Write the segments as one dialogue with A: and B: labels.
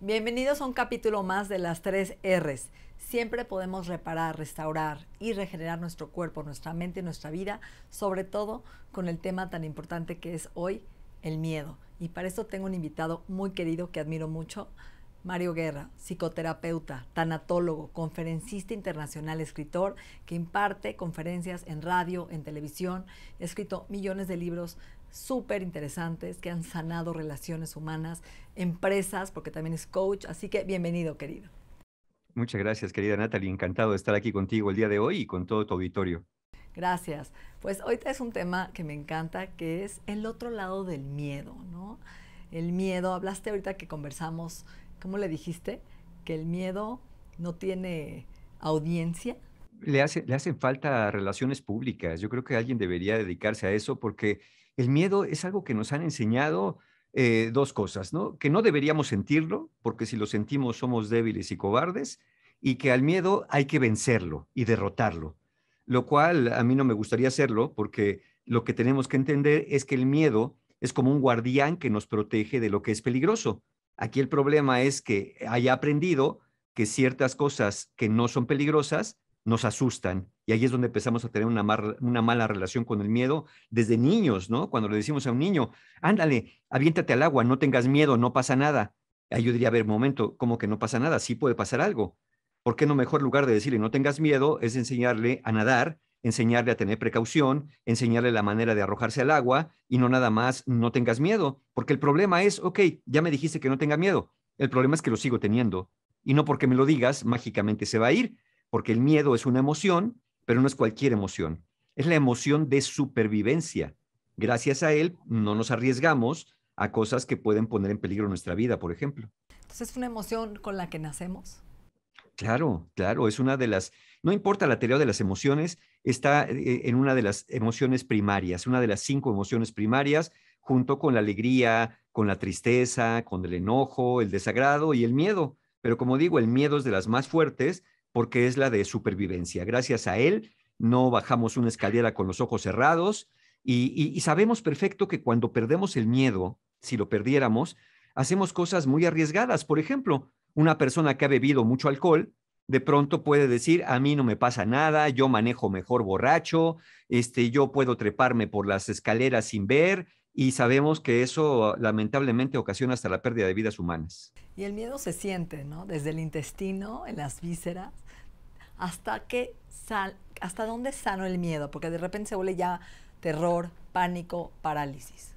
A: Bienvenidos a un capítulo más de las tres R's. Siempre podemos reparar, restaurar y regenerar nuestro cuerpo, nuestra mente y nuestra vida, sobre todo con el tema tan importante que es hoy, el miedo. Y para esto tengo un invitado muy querido que admiro mucho, Mario Guerra, psicoterapeuta, tanatólogo, conferencista internacional, escritor que imparte conferencias en radio, en televisión, ha escrito millones de libros súper interesantes que han sanado relaciones humanas, empresas, porque también es coach. Así que bienvenido, querido.
B: Muchas gracias, querida Natalie. Encantado de estar aquí contigo el día de hoy y con todo tu auditorio.
A: Gracias. Pues hoy es un tema que me encanta, que es el otro lado del miedo, ¿no? El miedo, hablaste ahorita que conversamos, ¿cómo le dijiste? Que el miedo no tiene audiencia.
B: Le, hace, le hacen falta relaciones públicas. Yo creo que alguien debería dedicarse a eso porque el miedo es algo que nos han enseñado eh, dos cosas, Que no deberíamos sentirlo, porque si lo sentimos somos débiles y cobardes, y que al miedo hay que vencerlo y derrotarlo, lo cual a mí no me gustaría hacerlo, porque lo que tenemos que entender es que el miedo es como un guardián que nos protege de lo que es peligroso. Aquí el problema es que haya aprendido que ciertas cosas que no son peligrosas nos asustan. Y ahí es donde empezamos a tener una, mala relación con el miedo desde niños, ¿no? Cuando le decimos a un niño, ándale, aviéntate al agua, no tengas miedo, no pasa nada. Ahí yo diría, a ver, momento, como que no pasa nada? Sí puede pasar algo. ¿Por qué no mejor lugar de decirle no tengas miedo es enseñarle a nadar, enseñarle a tener precaución, enseñarle la manera de arrojarse al agua y no nada más no tengas miedo? Porque el problema es, ok, ya me dijiste que no tenga miedo. El problema es que lo sigo teniendo. Y no porque me lo digas, mágicamente se va a ir porque el miedo es una emoción, pero no es cualquier emoción. Es la emoción de supervivencia. Gracias a él no nos arriesgamos a cosas que pueden poner en peligro nuestra vida, por ejemplo.
A: Entonces es una emoción con la que nacemos.
B: Claro, claro, es una de las, no importa la teoría de las emociones, está eh, en una de las emociones primarias, una de las cinco emociones primarias, junto con la alegría, con la tristeza, con el enojo, el desagrado y el miedo. Pero como digo, el miedo es de las más fuertes porque es la de supervivencia. Gracias a él no bajamos una escalera con los ojos cerrados y, sabemos perfecto que cuando perdemos el miedo, si lo perdiéramos, hacemos cosas muy arriesgadas. Por ejemplo, una persona que ha bebido mucho alcohol de pronto puede decir, a mí no me pasa nada, yo manejo mejor borracho, este, yo puedo treparme por las escaleras sin ver, y sabemos que eso lamentablemente ocasiona hasta la pérdida de vidas humanas.
A: Y el miedo se siente, ¿no? Desde el intestino, en las vísceras, hasta que sal, hasta dónde sano el miedo, porque de repente se vuelve ya terror, pánico, parálisis.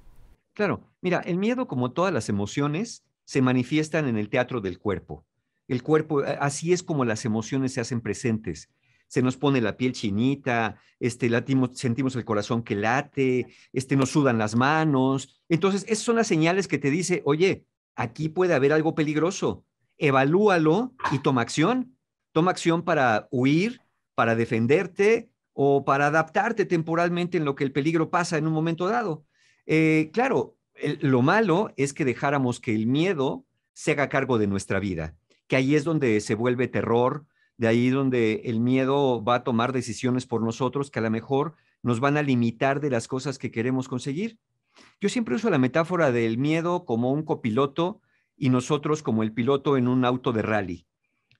B: Claro, mira, el miedo como todas las emociones se manifiestan en el teatro del cuerpo. El cuerpo, así es como las emociones se hacen presentes se nos pone la piel chinita, este, latimos, sentimos el corazón que late, este, nos sudan las manos. Entonces, esas son las señales que te dice, oye, aquí puede haber algo peligroso, evalúalo y toma acción. Toma acción para huir, para defenderte o para adaptarte temporalmente en lo que el peligro pasa en un momento dado. Eh, claro, lo malo es que dejáramos que el miedo se haga cargo de nuestra vida, que ahí es donde se vuelve terror, de ahí donde el miedo va a tomar decisiones por nosotros que a lo mejor nos van a limitar de las cosas que queremos conseguir. Yo siempre uso la metáfora del miedo como un copiloto y nosotros como el piloto en un auto de rally.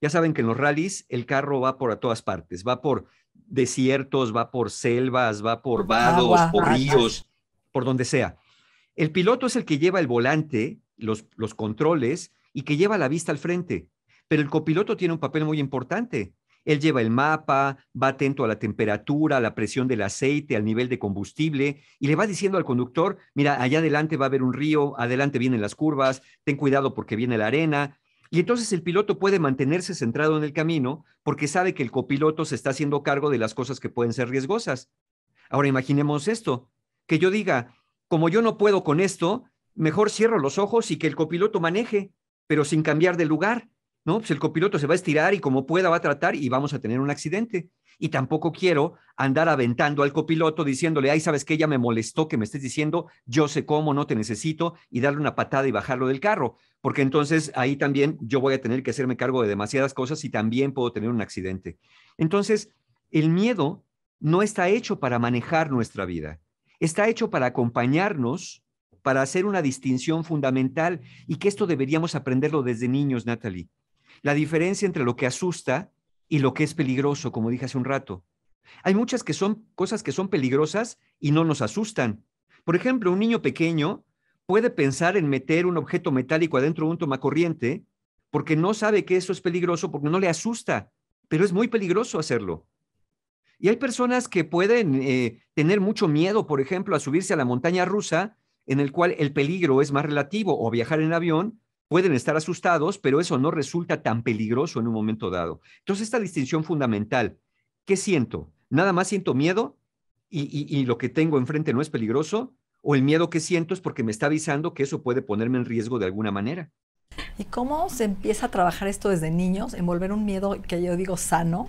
B: Ya saben que en los rallies el carro va por todas partes, va por desiertos, va por selvas, va por vados, por ríos, por donde sea. El piloto es el que lleva el volante, los, los controles y que lleva la vista al frente pero el copiloto tiene un papel muy importante. Él lleva el mapa, va atento a la temperatura, a la presión del aceite, al nivel de combustible y le va diciendo al conductor, mira, allá adelante va a haber un río, adelante vienen las curvas, ten cuidado porque viene la arena. Y entonces el piloto puede mantenerse centrado en el camino porque sabe que el copiloto se está haciendo cargo de las cosas que pueden ser riesgosas. Ahora imaginemos esto, que yo diga, como yo no puedo con esto, mejor cierro los ojos y que el copiloto maneje, pero sin cambiar de lugar. ¿no? Pues el copiloto se va a estirar y como pueda va a tratar y vamos a tener un accidente. Y tampoco quiero andar aventando al copiloto diciéndole, ay, ¿sabes qué? Ya me molestó que me estés diciendo, yo sé cómo, no te necesito, y darle una patada y bajarlo del carro, porque entonces ahí también yo voy a tener que hacerme cargo de demasiadas cosas y también puedo tener un accidente. Entonces, el miedo no está hecho para manejar nuestra vida, está hecho para acompañarnos, para hacer una distinción fundamental, y que esto deberíamos aprenderlo desde niños, Natalie la diferencia entre lo que asusta y lo que es peligroso, como dije hace un rato. Hay muchas que son cosas que son peligrosas y no nos asustan. Por ejemplo, un niño pequeño puede pensar en meter un objeto metálico adentro de un tomacorriente porque no sabe que eso es peligroso, porque no le asusta, pero es muy peligroso hacerlo. Y hay personas que pueden eh, tener mucho miedo, por ejemplo, a subirse a la montaña rusa, en el cual el peligro es más relativo, o a viajar en avión, pueden estar asustados, pero eso no resulta tan peligroso en un momento dado. Entonces, esta distinción fundamental, ¿qué siento? ¿Nada más siento miedo y, lo que tengo enfrente no es peligroso? ¿O el miedo que siento es porque me está avisando que eso puede ponerme en riesgo de alguna manera?
A: ¿Y cómo se empieza a trabajar esto desde niños? Envolver un miedo que yo digo sano,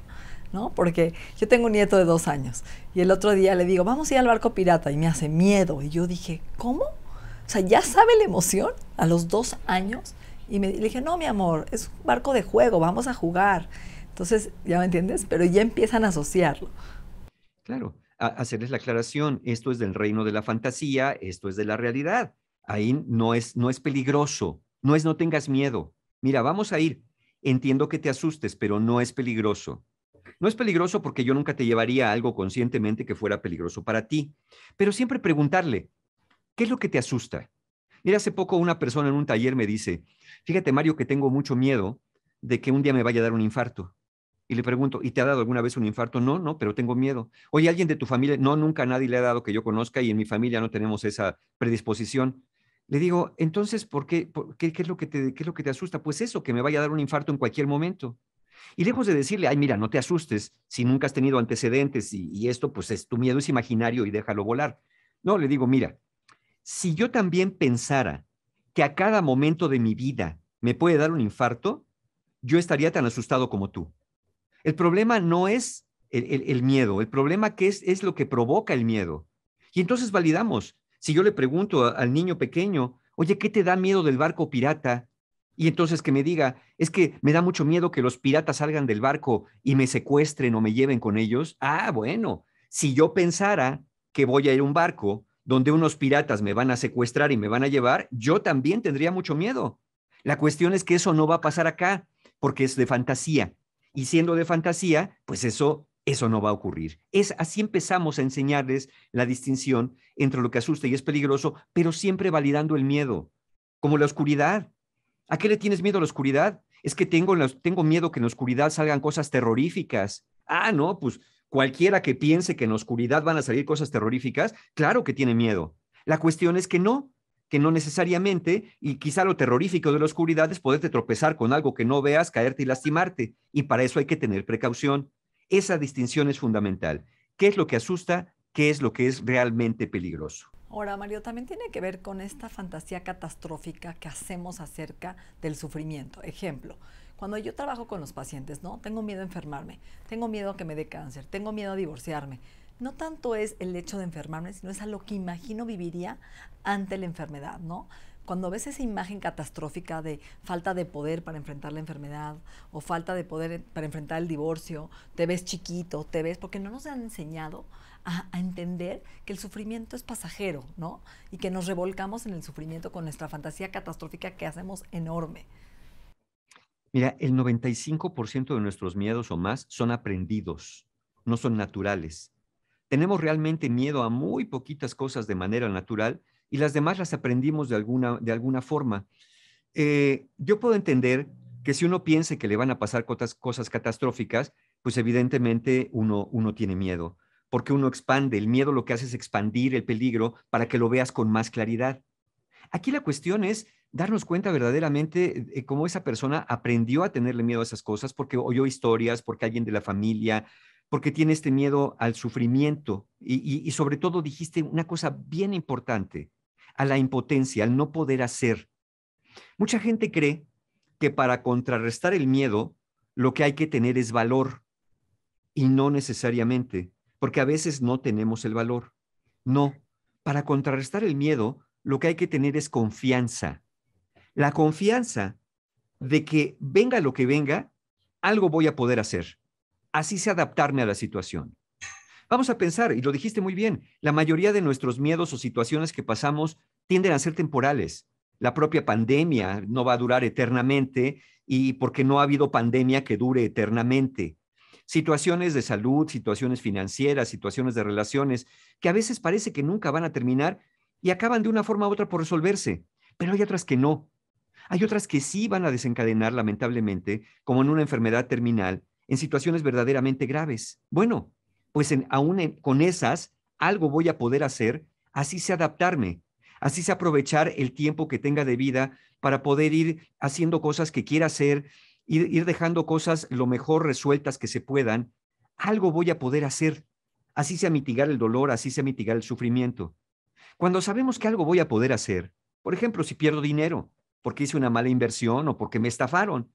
A: ¿no? Porque yo tengo un nieto de dos años y el otro día le digo, vamos a ir al barco pirata y me hace miedo. Y yo dije, ¿cómo? sea, ya sabe la emoción a los dos años. Y me, le dije, no, mi amor, es un barco de juego, vamos a jugar. Entonces, ya me entiendes, pero ya empiezan a asociarlo. Claro,
B: hacerles la aclaración, esto es del reino de la fantasía, esto es de la realidad. Ahí no es, no es peligroso, no es no tengas miedo. Mira, vamos a ir. Entiendo que te asustes, pero no es peligroso. No es peligroso porque yo nunca te llevaría algo conscientemente que fuera peligroso para ti, pero siempre preguntarle, ¿Qué es lo que te asusta? Mira, hace poco una persona en un taller me dice, fíjate Mario que tengo mucho miedo de que un día me vaya a dar un infarto. Y le pregunto, ¿y te ha dado alguna vez un infarto? No, no, pero tengo miedo. Oye, ¿alguien de tu familia? No, nunca nadie le ha dado que yo conozca y en mi familia no tenemos esa predisposición. Le digo, entonces, ¿por qué, qué, es lo que te, qué es lo que te asusta? Pues eso, que me vaya a dar un infarto en cualquier momento. Y lejos de decirle, ay, mira, no te asustes, si nunca has tenido antecedentes y, y esto, pues es tu miedo es imaginario y déjalo volar. No, le digo, mira, si yo también pensara que a cada momento de mi vida me puede dar un infarto, yo estaría tan asustado como tú. El problema no es el, miedo, el problema es, lo que provoca el miedo. Y entonces validamos. Si yo le pregunto al niño pequeño, oye, ¿qué te da miedo del barco pirata? Y entonces que me diga, es que me da mucho miedo que los piratas salgan del barco y me secuestren o me lleven con ellos. Ah, bueno, si yo pensara que voy a ir a un barco donde unos piratas me van a secuestrar y me van a llevar, yo también tendría mucho miedo. La cuestión es que eso no va a pasar acá, porque es de fantasía. Y siendo de fantasía, pues eso, eso no va a ocurrir. Es así empezamos a enseñarles la distinción entre lo que asusta y es peligroso, pero siempre validando el miedo, como la oscuridad. ¿A qué le tienes miedo a la oscuridad? Es que tengo, tengo miedo que en la oscuridad salgan cosas terroríficas. Ah, no, pues cualquiera que piense que en la oscuridad van a salir cosas terroríficas, claro que tiene miedo. La cuestión es que no, que no necesariamente, y quizá lo terrorífico de la oscuridad es poderte tropezar con algo que no veas, caerte y lastimarte, y para eso hay que tener precaución. Esa distinción es fundamental. ¿Qué es lo que asusta? ¿Qué es lo que es realmente peligroso?
A: Ahora, Mario, también tiene que ver con esta fantasía catastrófica que hacemos acerca del sufrimiento. Ejemplo, cuando yo trabajo con los pacientes, ¿no? Tengo miedo a enfermarme, tengo miedo a que me dé cáncer, tengo miedo a divorciarme. No tanto es el hecho de enfermarme, sino es a lo que imagino viviría ante la enfermedad, ¿no? cuando ves esa imagen catastrófica de falta de poder para enfrentar la enfermedad o falta de poder para enfrentar el divorcio, te ves chiquito, te ves, porque no nos han enseñado a, entender que el sufrimiento es pasajero, ¿no? Y que nos revolcamos en el sufrimiento con nuestra fantasía catastrófica que hacemos enorme.
B: Mira, el 95% de nuestros miedos o más son aprendidos, no son naturales. Tenemos realmente miedo a muy poquitas cosas de manera natural y las demás las aprendimos de alguna, de alguna forma. Eh, yo puedo entender que si uno piense que le van a pasar cosas, cosas catastróficas, pues evidentemente uno, uno tiene miedo, porque uno expande. El miedo lo que hace es expandir el peligro para que lo veas con más claridad. Aquí la cuestión es darnos cuenta verdaderamente cómo esa persona aprendió a tenerle miedo a esas cosas porque oyó historias, porque alguien de la familia, porque tiene este miedo al sufrimiento y sobre todo dijiste una cosa bien importante, a la impotencia, al no poder hacer. Mucha gente cree que para contrarrestar el miedo, lo que hay que tener es valor y no necesariamente, porque a veces no tenemos el valor. No, para contrarrestar el miedo, lo que hay que tener es confianza la confianza de que venga lo que venga, algo voy a poder hacer. Así se adaptarme a la situación. Vamos a pensar, y lo dijiste muy bien, la mayoría de nuestros miedos o situaciones que pasamos tienden a ser temporales. La propia pandemia no va a durar eternamente y porque no ha habido pandemia que dure eternamente. Situaciones de salud, situaciones financieras, situaciones de relaciones que a veces parece que nunca van a terminar y acaban de una forma u otra por resolverse, pero hay otras que no. Hay otras que sí van a desencadenar, lamentablemente, como en una enfermedad terminal, en situaciones verdaderamente graves. Bueno, pues en, aún con esas, algo voy a poder hacer, así se adaptarme, así se aprovechar el tiempo que tenga de vida para poder ir haciendo cosas que quiera hacer, ir, ir dejando cosas lo mejor resueltas que se puedan. Algo voy a poder hacer, así se mitigar el dolor, así se mitigar el sufrimiento. Cuando sabemos que algo voy a poder hacer, por ejemplo, si pierdo dinero, porque hice una mala inversión o porque me estafaron.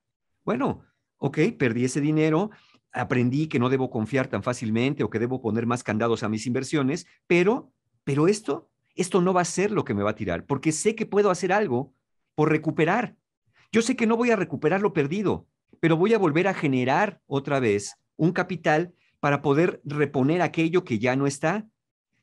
B: Bueno, ok, perdí ese dinero, aprendí que no debo confiar tan fácilmente o que debo poner más candados a mis inversiones, pero, pero esto, esto no va a ser lo que me va a tirar, porque sé que puedo hacer algo por recuperar. Yo sé que no voy a recuperar lo perdido, pero voy a volver a generar otra vez un capital para poder reponer aquello que ya no está.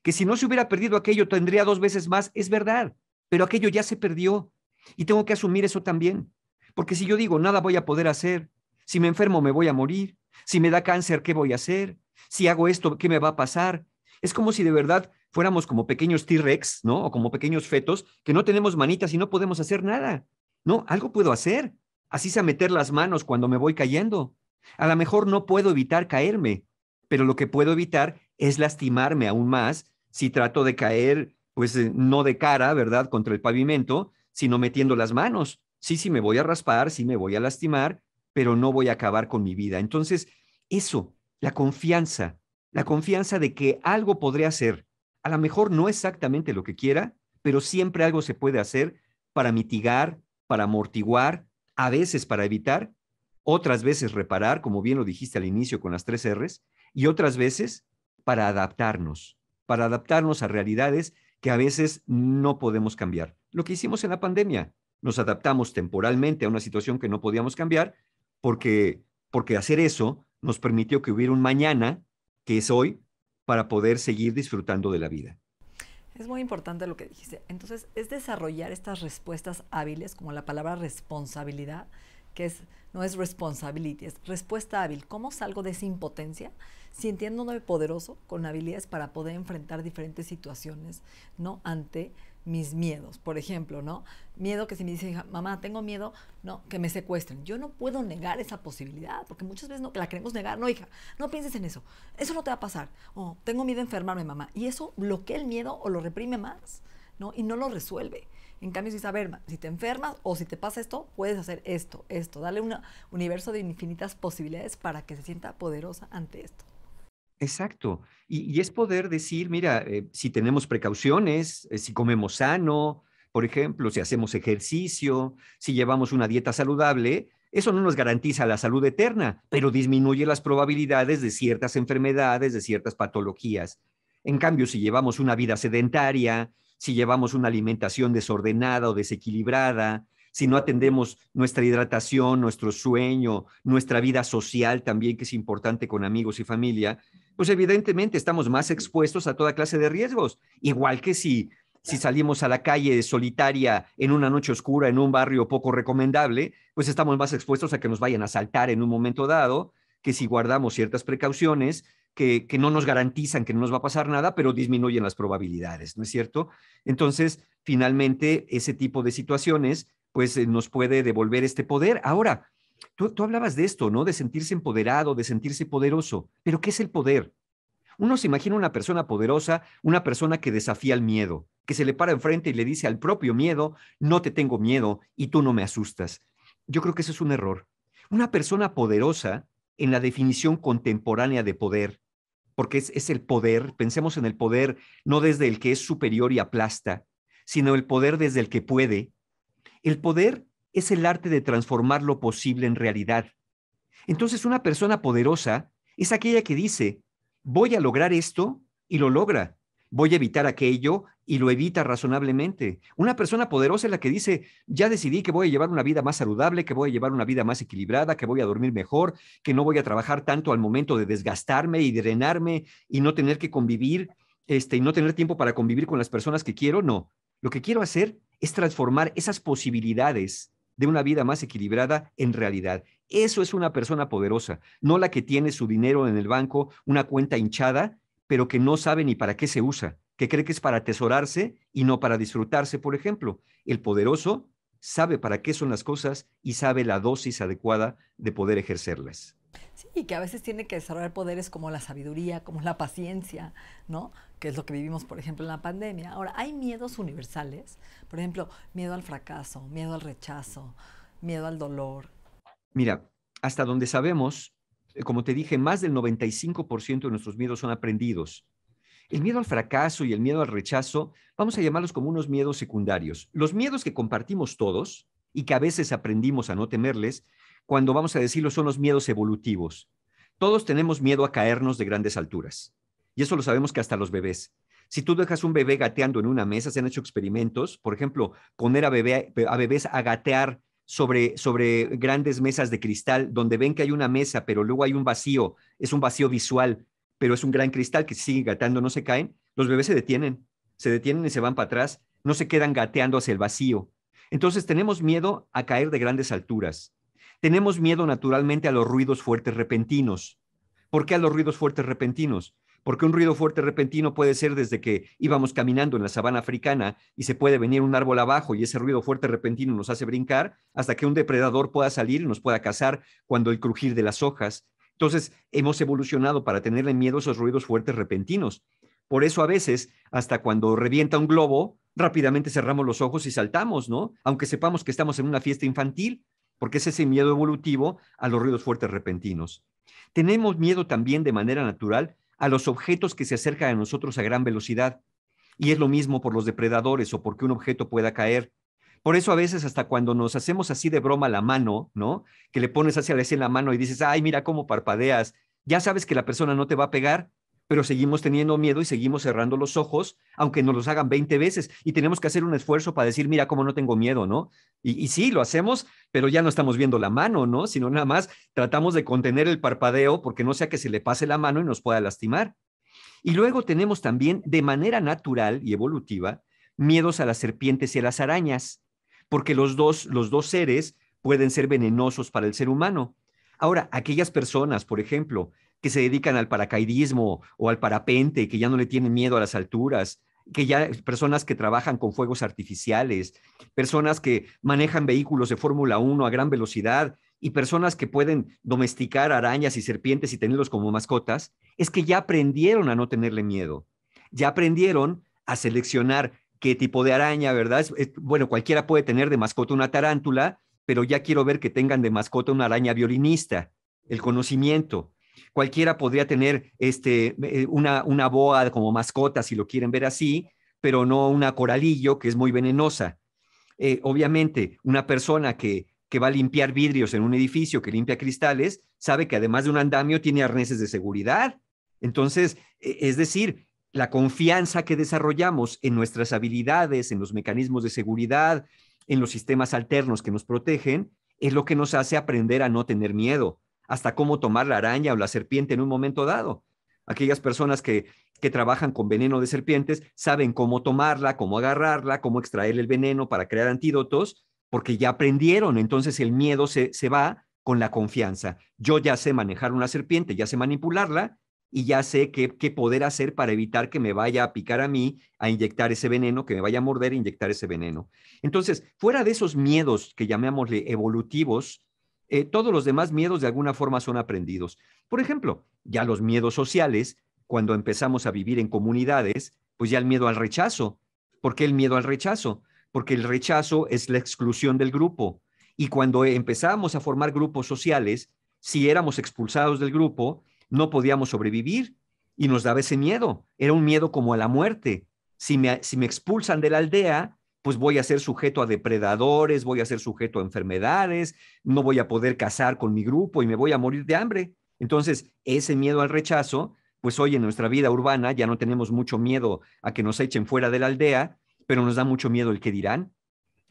B: Que si no se hubiera perdido aquello, tendría dos veces más, es verdad, pero aquello ya se perdió. Y tengo que asumir eso también, porque si yo digo, nada voy a poder hacer, si me enfermo me voy a morir, si me da cáncer, ¿qué voy a hacer? Si hago esto, ¿qué me va a pasar? Es como si de verdad fuéramos como pequeños T-Rex, ¿no? O como pequeños fetos, que no tenemos manitas y no podemos hacer nada. No, algo puedo hacer. Así a meter las manos cuando me voy cayendo. A lo mejor no puedo evitar caerme, pero lo que puedo evitar es lastimarme aún más si trato de caer, pues eh, no de cara, ¿verdad?, contra el pavimento, sino metiendo las manos. Sí, sí, me voy a raspar, sí, me voy a lastimar, pero no voy a acabar con mi vida. Entonces, eso, la confianza, la confianza de que algo podré hacer. A lo mejor no exactamente lo que quiera, pero siempre algo se puede hacer para mitigar, para amortiguar, a veces para evitar, otras veces reparar, como bien lo dijiste al inicio con las tres Rs, y otras veces para adaptarnos, para adaptarnos a realidades que a veces no podemos cambiar lo que hicimos en la pandemia. Nos adaptamos temporalmente a una situación que no podíamos cambiar porque, porque hacer eso nos permitió que hubiera un mañana, que es hoy, para poder seguir disfrutando de la vida.
A: Es muy importante lo que dijiste. Entonces, es desarrollar estas respuestas hábiles, como la palabra responsabilidad, que es, no es responsabilidad, es respuesta hábil. ¿Cómo salgo de esa impotencia? Sintiéndome poderoso, con habilidades para poder enfrentar diferentes situaciones, ¿no? Ante mis miedos, por ejemplo, ¿no? Miedo que si me dice, mamá, tengo miedo, no, que me secuestren. Yo no puedo negar esa posibilidad, porque muchas veces no, la queremos negar. No, hija, no pienses en eso. Eso no te va a pasar. O tengo miedo a enfermarme, mamá. Y eso bloquea el miedo o lo reprime más, ¿no? Y no lo resuelve. En cambio, si si te enfermas o si te pasa esto, puedes hacer esto, esto. Dale un universo de infinitas posibilidades para que se sienta poderosa ante esto.
B: Exacto. Y, es poder decir, mira, eh, si tenemos precauciones, eh, si comemos sano, por ejemplo, si hacemos ejercicio, si llevamos una dieta saludable, eso no nos garantiza la salud eterna, pero disminuye las probabilidades de ciertas enfermedades, de ciertas patologías. En cambio, si llevamos una vida sedentaria, si llevamos una alimentación desordenada o desequilibrada, si no atendemos nuestra hidratación, nuestro sueño, nuestra vida social también, que es importante con amigos y familia, pues evidentemente estamos más expuestos a toda clase de riesgos, igual que si, si salimos a la calle solitaria en una noche oscura, en un barrio poco recomendable, pues estamos más expuestos a que nos vayan a saltar en un momento dado, que si guardamos ciertas precauciones, que, que, no nos garantizan que no nos va a pasar nada, pero disminuyen las probabilidades, ¿no es cierto? Entonces, finalmente, ese tipo de situaciones, pues eh, nos puede devolver este poder. Ahora, Tú, hablabas de esto, ¿no? De sentirse empoderado, de sentirse poderoso. Pero ¿qué es el poder? Uno se imagina una persona poderosa, una persona que desafía el miedo, que se le para enfrente y le dice al propio miedo, no te tengo miedo y tú no me asustas. Yo creo que eso es un error. Una persona poderosa, en la definición contemporánea de poder, porque es, es el poder, pensemos en el poder no desde el que es superior y aplasta, sino el poder desde el que puede. El poder es el arte de transformar lo posible en realidad. Entonces una persona poderosa es aquella que dice, voy a lograr esto y lo logra, voy a evitar aquello y lo evita razonablemente. Una persona poderosa es la que dice, ya decidí que voy a llevar una vida más saludable, que voy a llevar una vida más equilibrada, que voy a dormir mejor, que no voy a trabajar tanto al momento de desgastarme y drenarme y no tener que convivir, este, y no tener tiempo para convivir con las personas que quiero. No, lo que quiero hacer es transformar esas posibilidades de una vida más equilibrada en realidad. Eso es una persona poderosa, no la que tiene su dinero en el banco, una cuenta hinchada, pero que no sabe ni para qué se usa, que cree que es para atesorarse y no para disfrutarse, por ejemplo. El poderoso sabe para qué son las cosas y sabe la dosis adecuada de poder ejercerlas.
A: Sí, y que a veces tiene que desarrollar poderes como la sabiduría, como la paciencia, ¿no? que es lo que vivimos, por ejemplo, en la pandemia. Ahora, hay miedos universales, por ejemplo, miedo al fracaso, miedo al rechazo, miedo al dolor.
B: Mira, hasta donde sabemos, eh, como te dije, más del 95% de nuestros miedos son aprendidos. El miedo al fracaso y el miedo al rechazo, vamos a llamarlos como unos miedos secundarios. Los miedos que compartimos todos y que a veces aprendimos a no temerles, cuando vamos a decirlo, son los miedos evolutivos. Todos tenemos miedo a caernos de grandes alturas. Y eso lo sabemos que hasta los bebés. Si tú dejas un bebé gateando en una mesa, se han hecho experimentos, por ejemplo, poner a, bebés a gatear sobre, sobre grandes mesas de cristal, donde ven que hay una mesa, pero luego hay un vacío, es un vacío visual, pero es un gran cristal que sigue gateando, no se caen, los bebés se detienen, se detienen y se van para atrás, no se quedan gateando hacia el vacío. Entonces tenemos miedo a caer de grandes alturas. Tenemos miedo naturalmente a los ruidos fuertes repentinos. ¿Por qué a los ruidos fuertes repentinos? porque un ruido fuerte repentino puede ser desde que íbamos caminando en la sabana africana y se puede venir un árbol abajo y ese ruido fuerte repentino nos hace brincar, hasta que un depredador pueda salir y nos pueda cazar cuando el crujir de las hojas. Entonces, hemos evolucionado para tenerle miedo a esos ruidos fuertes repentinos. Por eso a veces, hasta cuando revienta un globo, rápidamente cerramos los ojos y saltamos, ¿no? Aunque sepamos que estamos en una fiesta infantil, porque es ese miedo evolutivo a los ruidos fuertes repentinos. Tenemos miedo también de manera natural a los objetos que se acercan a nosotros a gran velocidad. Y es lo mismo por los depredadores o porque un objeto pueda caer. Por eso a veces hasta cuando nos hacemos así de broma la mano, ¿no? Que le pones hacia la en la mano y dices, ay, mira cómo parpadeas, ya sabes que la persona no te va a pegar, pero seguimos teniendo miedo y seguimos cerrando los ojos, aunque nos los hagan 20 veces. Y tenemos que hacer un esfuerzo para decir, mira, cómo no tengo miedo, ¿no? Y, y sí, lo hacemos, pero ya no estamos viendo la mano, ¿no? Sino nada más tratamos de contener el parpadeo porque no sea que se le pase la mano y nos pueda lastimar. Y luego tenemos también, de manera natural y evolutiva, miedos a las serpientes y a las arañas, porque los dos, los dos seres pueden ser venenosos para el ser humano. Ahora, aquellas personas, por ejemplo, que se dedican al paracaidismo o al parapente, que ya no le tienen miedo a las alturas, que ya personas que trabajan con fuegos artificiales, personas que manejan vehículos de Fórmula 1 a gran velocidad y personas que pueden domesticar arañas y serpientes y tenerlos como mascotas, es que ya aprendieron a no tenerle miedo. Ya aprendieron a seleccionar qué tipo de araña, ¿verdad? bueno, cualquiera puede tener de mascota una tarántula, pero ya quiero ver que tengan de mascota una araña violinista, el conocimiento. Cualquiera podría tener este, eh, una, una boa como mascota, si lo quieren ver así, pero no una coralillo que es muy venenosa. Eh, obviamente, una persona que, que va a limpiar vidrios en un edificio, que limpia cristales, sabe que además de un andamio tiene arneses de seguridad. Entonces, e, es decir, la confianza que desarrollamos en nuestras habilidades, en los mecanismos de seguridad, en los sistemas alternos que nos protegen, es lo que nos hace aprender a no tener miedo, hasta cómo tomar la araña o la serpiente en un momento dado. Aquellas personas que, trabajan con veneno de serpientes saben cómo tomarla, cómo agarrarla, cómo extraer el veneno para crear antídotos, porque ya aprendieron. Entonces el miedo se, va con la confianza. Yo ya sé manejar una serpiente, ya sé manipularla y ya sé qué, qué poder hacer para evitar que me vaya a picar a mí, a inyectar ese veneno, que me vaya a morder e inyectar ese veneno. Entonces, fuera de esos miedos que llamémosle evolutivos, eh, todos los demás miedos de alguna forma son aprendidos. Por ejemplo, ya los miedos sociales, cuando empezamos a vivir en comunidades, pues ya el miedo al rechazo. ¿Por qué el miedo al rechazo? Porque el rechazo es la exclusión del grupo. Y cuando empezábamos a formar grupos sociales, si éramos expulsados del grupo, no podíamos sobrevivir y nos daba ese miedo. Era un miedo como a la muerte. Si si me expulsan de la aldea, pues voy a ser sujeto a depredadores, voy a ser sujeto a enfermedades, no voy a poder casar con mi grupo y me voy a morir de hambre. Entonces, ese miedo al rechazo, pues hoy en nuestra vida urbana ya no tenemos mucho miedo a que nos echen fuera de la aldea, pero nos da mucho miedo el que dirán,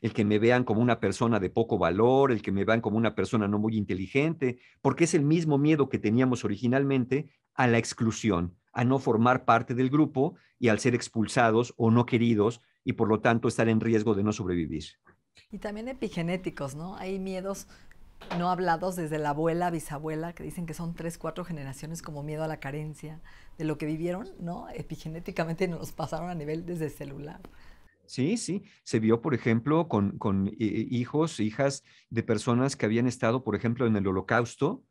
B: el que me vean como una persona de poco valor, el que me vean como una persona no muy inteligente, porque es el mismo miedo que teníamos originalmente a la exclusión, a no formar parte del grupo y al ser expulsados o no queridos y por lo tanto estar en riesgo de no sobrevivir.
A: Y también epigenéticos, ¿no? Hay miedos no hablados desde la abuela, bisabuela, que dicen que son tres, cuatro generaciones como miedo a la carencia de lo que vivieron, ¿no? Epigenéticamente nos pasaron a nivel desde celular.
B: Sí, sí. Se vio, por ejemplo, con, con eh, eh, hijos, hijas de personas que habían estado, por ejemplo, en el holocausto,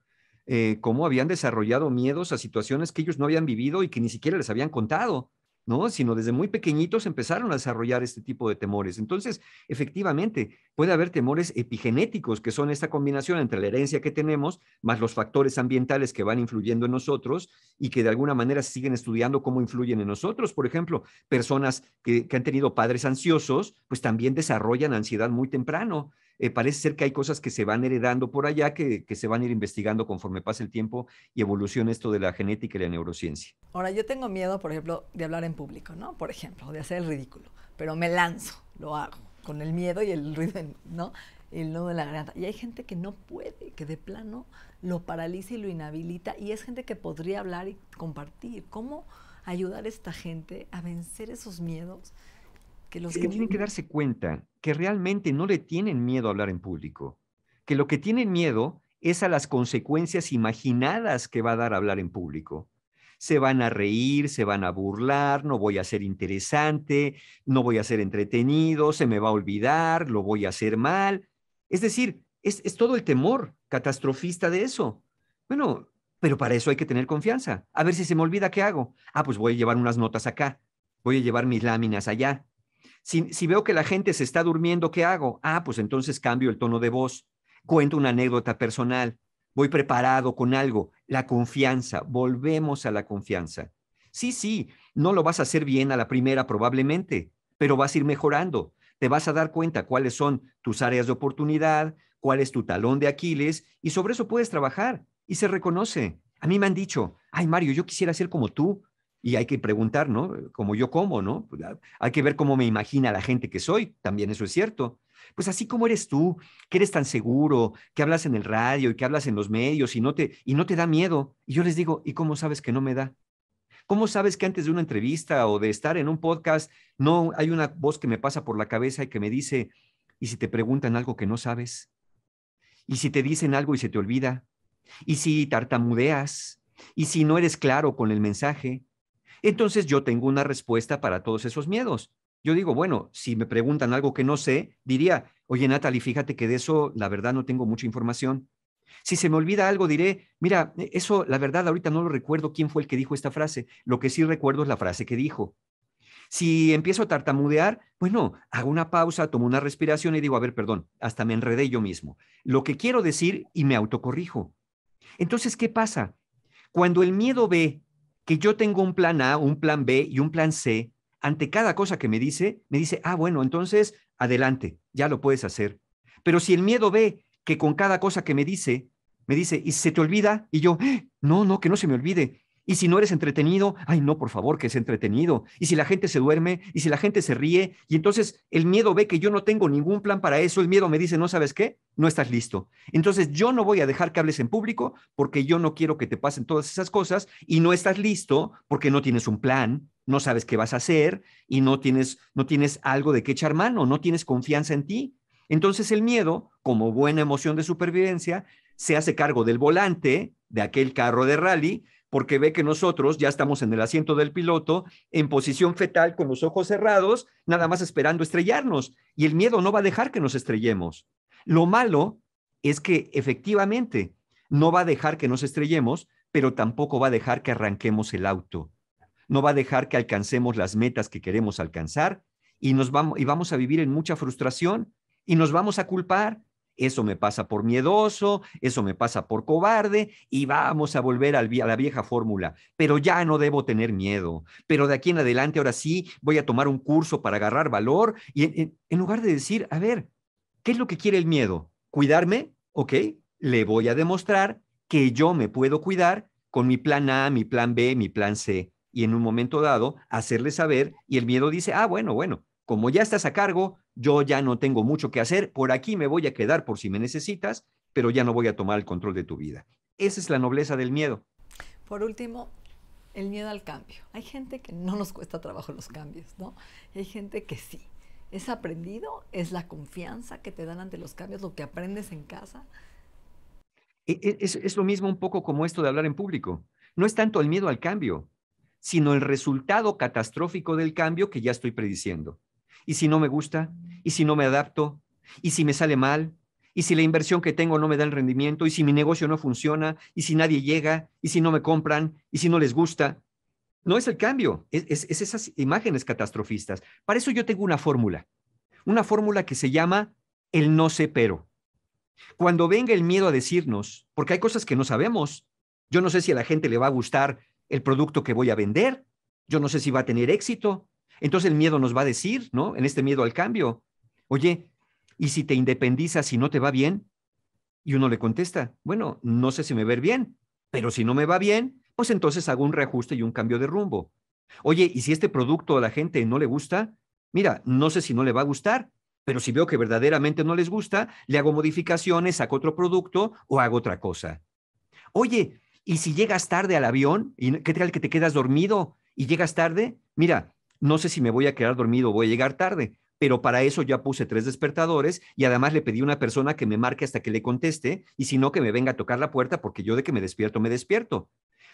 B: eh, cómo habían desarrollado miedos a situaciones que ellos no habían vivido y que ni siquiera les habían contado. ¿no? Sino desde muy pequeñitos empezaron a desarrollar este tipo de temores. Entonces, efectivamente, puede haber temores epigenéticos, que son esta combinación entre la herencia que tenemos, más los factores ambientales que van influyendo en nosotros y que de alguna manera siguen estudiando cómo influyen en nosotros. Por ejemplo, personas que, que han tenido padres ansiosos, pues también desarrollan ansiedad muy temprano. Eh, parece ser que hay cosas que se van heredando por allá, que, se van a ir investigando conforme pasa el tiempo y evoluciona esto de la genética y la neurociencia.
A: Ahora, yo tengo miedo, por ejemplo, de hablar en público, ¿no? Por ejemplo, de hacer el ridículo, pero me lanzo, lo hago, con el miedo y el ruido, ¿no? el nudo de la garganta. Y hay gente que no puede, que de plano lo paraliza y lo inhabilita. Y es gente que podría hablar y compartir. ¿Cómo ayudar a esta gente a vencer esos miedos que los que tienen que darse
B: cuenta que realmente no le tienen miedo a hablar en público, que lo que tienen miedo es a las consecuencias imaginadas que va a dar hablar en público. Se van a reír, se van a burlar, no voy a ser interesante, no voy a ser entretenido, se me va a olvidar, lo voy a hacer mal. Es decir, es todo el temor catastrofista de eso. Bueno, pero para eso hay que tener confianza. A ver si se me olvida qué hago. Ah, pues voy a llevar unas notas acá, voy a llevar mis láminas allá, si, veo que la gente se está durmiendo, ¿qué hago? Ah, pues entonces cambio el tono de voz, cuento una anécdota personal, voy preparado con algo. La confianza, volvemos a la confianza. Sí, sí, no lo vas a hacer bien a la primera probablemente, pero vas a ir mejorando. Te vas a dar cuenta cuáles son tus áreas de oportunidad, cuál es tu talón de Aquiles y sobre eso puedes trabajar y se reconoce. A mí me han dicho, ay Mario, yo quisiera ser como tú, y hay que preguntar, ¿no? Eh, como yo como, ¿no? Pues, ah, hay que ver cómo me imagina la gente que soy, también eso es cierto. Pues así como eres tú, que eres tan seguro, que hablas en el radio y que hablas en los medios y no te, y no te da miedo. Y yo les digo, ¿y cómo sabes que no me da? ¿Cómo sabes que antes de una entrevista o de estar en un podcast, no hay una voz que me pasa por la cabeza y que me dice, ¿y si te preguntan algo que no sabes? ¿Y si te dicen algo y se te olvida? ¿Y si tartamudeas? ¿Y si no eres claro con el mensaje? Entonces yo tengo una respuesta para todos esos miedos. Yo digo, bueno, si me preguntan algo que no sé, diría, oye Natalie, fíjate que de eso la verdad no tengo mucha información. Si se me olvida algo, diré, mira, e, eso la verdad ahorita no lo recuerdo quién fue el que dijo esta frase. Lo que sí recuerdo es la frase que dijo. Si empiezo a tartamudear, bueno, hago una pausa, tomo una respiración y digo, a ver, perdón, hasta me enredé yo mismo. Lo que quiero decir y me autocorrijo. Entonces, ¿qué pasa? Cuando el miedo ve que yo tengo un plan A, un plan B y un plan C, ante cada cosa que me dice, me dice, ah, bueno, entonces adelante, ya lo puedes hacer. Pero si el miedo ve que con cada cosa que me dice, me dice, y se te olvida, y yo, ah, no, no, que no se me olvide, y si no eres entretenido, ay no, por favor, que es entretenido. Y si la gente se duerme, y si la gente se ríe, y entonces el miedo ve que yo no tengo ningún plan para eso, el miedo me dice, no sabes qué, no estás listo. Entonces yo no voy a dejar que hables en público porque yo no quiero que te pasen todas esas cosas y no estás listo porque no tienes un plan, no sabes qué vas a hacer y no tienes, no tienes algo de qué echar mano, no tienes confianza en ti. Entonces el miedo, como buena emoción de supervivencia, se hace cargo del volante de aquel carro de rally porque ve que nosotros ya estamos en el asiento del piloto, en posición fetal, con los ojos cerrados, nada más esperando estrellarnos. Y el miedo no va a dejar que nos estrellemos. Lo malo es que efectivamente no va a dejar que nos estrellemos, pero tampoco va a dejar que arranquemos el auto. No va a dejar que alcancemos las metas que queremos alcanzar y nos vamos, y vamos a vivir en mucha frustración y nos vamos a culpar eso me pasa por miedoso, eso me pasa por cobarde y vamos a volver a la vieja fórmula. Pero ya no debo tener miedo. Pero de aquí en adelante, ahora sí, voy a tomar un curso para agarrar valor y en, lugar de decir, a ver, ¿qué es lo que quiere el miedo? ¿Cuidarme? Ok, le voy a demostrar que yo me puedo cuidar con mi plan A, mi plan B, mi plan C. Y en un momento dado, hacerle saber y el miedo dice, ah, bueno, bueno, como ya estás a cargo, yo ya no tengo mucho que hacer, por aquí me voy a quedar por si me necesitas, pero ya no voy a tomar el control de tu vida. Esa es la nobleza del miedo.
A: Por último, el miedo al cambio. Hay gente que no nos cuesta trabajo los cambios, ¿no? hay gente que sí. Es aprendido, es la confianza que te dan ante los cambios, lo que aprendes en casa.
B: E, e, es lo mismo un poco como esto de hablar en público. No es tanto el miedo al cambio, sino el resultado catastrófico del cambio que ya estoy prediciendo. ¿Y si no me gusta? ¿Y si no me adapto? ¿Y si me sale mal? ¿Y si la inversión que tengo no me da el rendimiento? ¿Y si mi negocio no funciona? ¿Y si nadie llega? ¿Y si no me compran? ¿Y si no les gusta? No es el cambio, es, esas imágenes catastrofistas. Para eso yo tengo una fórmula, una fórmula que se llama el no sé pero. Cuando venga el miedo a decirnos, porque hay cosas que no sabemos, yo no sé si a la gente le va a gustar el producto que voy a vender, yo no sé si va a tener éxito, entonces el miedo nos va a decir, ¿no? En este miedo al cambio, oye, ¿y si te independizas y no te va bien? Y uno le contesta, bueno, no sé si me ver bien, pero si no me va bien, pues entonces hago un reajuste y un cambio de rumbo. Oye, ¿y si este producto a la gente no le gusta? Mira, no sé si no le va a gustar, pero si veo que verdaderamente no les gusta, le hago modificaciones, saco otro producto o hago otra cosa. Oye, ¿y si llegas tarde al avión? ¿Y qué tal que te quedas dormido y llegas tarde? Mira, no sé si me voy a quedar dormido o voy a llegar tarde, pero para eso ya puse tres despertadores y además le pedí a una persona que me marque hasta que le conteste y si no que me venga a tocar la puerta porque yo de que me despierto, me despierto.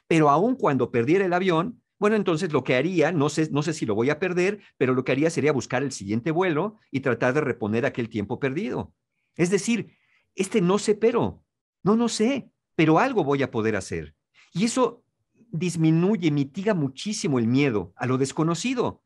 B: Pero aún cuando perdiera el avión, bueno, entonces lo que haría, no sé, no sé si lo voy a perder, pero lo que haría sería buscar el siguiente vuelo y tratar de reponer aquel tiempo perdido. Es decir, este no sé, pero, no, no sé, pero algo voy a poder hacer. Y eso disminuye, mitiga muchísimo el miedo a lo desconocido,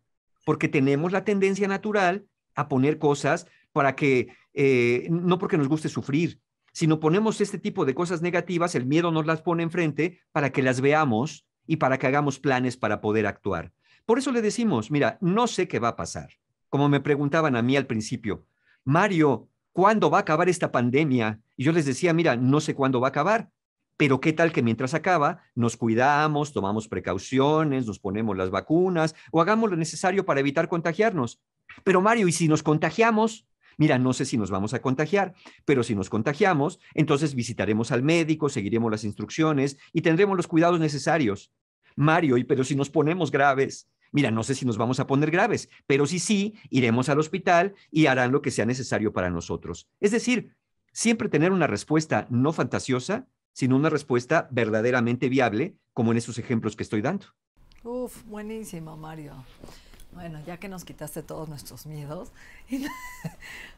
B: porque tenemos la tendencia natural a poner cosas para que, eh, no porque nos guste sufrir, sino ponemos este tipo de cosas negativas, el miedo nos las pone enfrente para que las veamos y para que hagamos planes para poder actuar. Por eso le decimos, mira, no sé qué va a pasar. Como me preguntaban a mí al principio, Mario, ¿cuándo va a acabar esta pandemia? Y yo les decía, mira, no sé cuándo va a acabar, pero qué tal que mientras acaba nos cuidamos, tomamos precauciones, nos ponemos las vacunas o hagamos lo necesario para evitar contagiarnos. Pero Mario, ¿y si nos contagiamos? Mira, no sé si nos vamos a contagiar, pero si nos contagiamos, entonces visitaremos al médico, seguiremos las instrucciones y tendremos los cuidados necesarios. Mario, ¿y pero si nos ponemos graves? Mira, no sé si nos vamos a poner graves, pero si sí, iremos al hospital y harán lo que sea necesario para nosotros. Es decir, siempre tener una respuesta no fantasiosa, sino una respuesta verdaderamente viable, como en esos ejemplos que estoy dando.
A: Uf, buenísimo, Mario. Bueno, ya que nos quitaste todos nuestros miedos,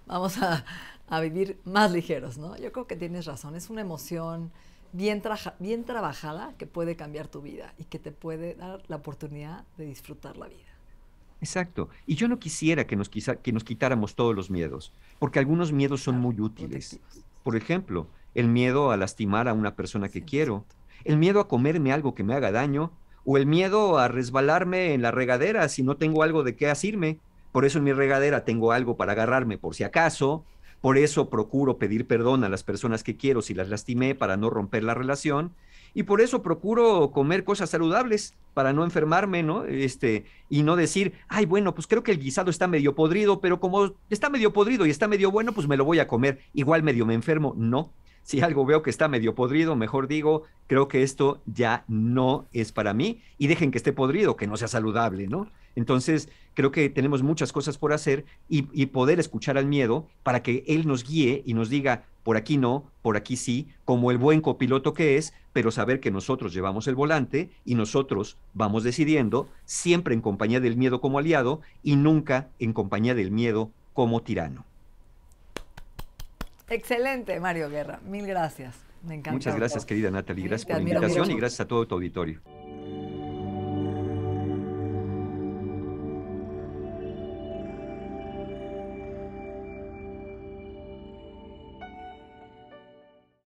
A: vamos a, a, vivir más ligeros, ¿no? Yo creo que tienes razón, es una emoción bien, bien trabajada que puede cambiar tu vida y que te puede dar la oportunidad de disfrutar la vida.
B: Exacto. Y yo no quisiera que nos, quizá, que nos quitáramos todos los miedos, porque algunos miedos son muy útiles. Por ejemplo, el miedo a lastimar a una persona que quiero, el miedo a comerme algo que me haga daño, o el miedo a resbalarme en la regadera si no tengo algo de qué asirme. Por eso en mi regadera tengo algo para agarrarme por si acaso. Por eso procuro pedir perdón a las personas que quiero si las lastimé para no romper la relación. Y por eso procuro comer cosas saludables para no enfermarme, ¿no? Este, y no decir, ay, bueno, pues creo que el guisado está medio podrido, pero como está medio podrido y está medio bueno, pues me lo voy a comer. Igual medio me enfermo. No, si algo veo que está medio podrido, mejor digo, creo que esto ya no es para mí y dejen que esté podrido, que no sea saludable, ¿no? Entonces, creo que tenemos muchas cosas por hacer y, y, poder escuchar al miedo para que él nos guíe y nos diga, por aquí no, por aquí sí, como el buen copiloto que es, pero saber que nosotros llevamos el volante y nosotros vamos decidiendo, siempre en compañía del miedo como aliado y nunca en compañía del miedo como tirano.
A: Excelente, Mario Guerra. Mil gracias. Me encanta. Muchas gracias, querida Natalie. Gracias por la invitación y
B: gracias a todo tu auditorio.